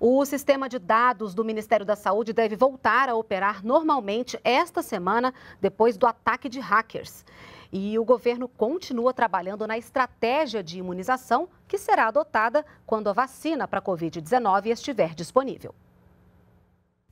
O sistema de dados do Ministério da Saúde deve voltar a operar normalmente esta semana, depois do ataque de hackers. E o governo continua trabalhando na estratégia de imunização que será adotada quando a vacina para a Covid-19 estiver disponível.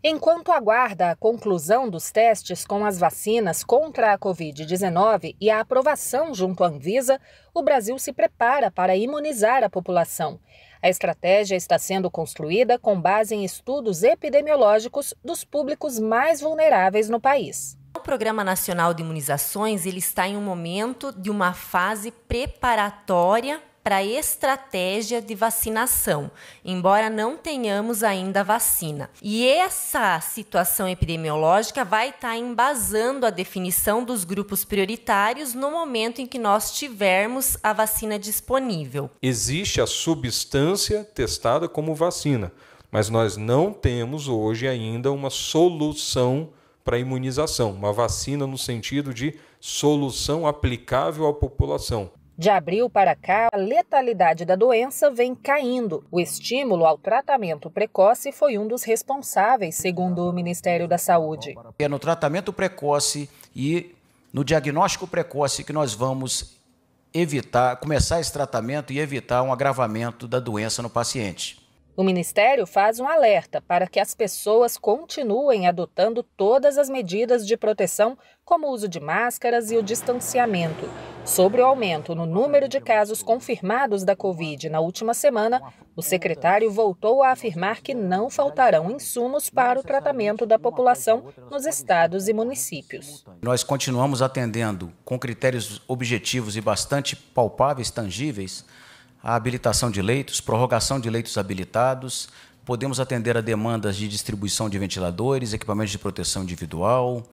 Enquanto aguarda a conclusão dos testes com as vacinas contra a Covid-19 e a aprovação junto à Anvisa, o Brasil se prepara para imunizar a população. A estratégia está sendo construída com base em estudos epidemiológicos dos públicos mais vulneráveis no país. O Programa Nacional de Imunizações ele está em um momento de uma fase preparatória para a estratégia de vacinação, embora não tenhamos ainda vacina. E essa situação epidemiológica vai estar tá embasando a definição dos grupos prioritários no momento em que nós tivermos a vacina disponível. Existe a substância testada como vacina, mas nós não temos hoje ainda uma solução para imunização, uma vacina no sentido de solução aplicável à população. De abril para cá, a letalidade da doença vem caindo. O estímulo ao tratamento precoce foi um dos responsáveis, segundo o Ministério da Saúde. É no tratamento precoce e no diagnóstico precoce que nós vamos evitar, começar esse tratamento e evitar um agravamento da doença no paciente. O Ministério faz um alerta para que as pessoas continuem adotando todas as medidas de proteção, como o uso de máscaras e o distanciamento. Sobre o aumento no número de casos confirmados da Covid na última semana, o secretário voltou a afirmar que não faltarão insumos para o tratamento da população nos estados e municípios. Nós continuamos atendendo com critérios objetivos e bastante palpáveis, tangíveis, a habilitação de leitos, prorrogação de leitos habilitados, podemos atender a demandas de distribuição de ventiladores, equipamentos de proteção individual,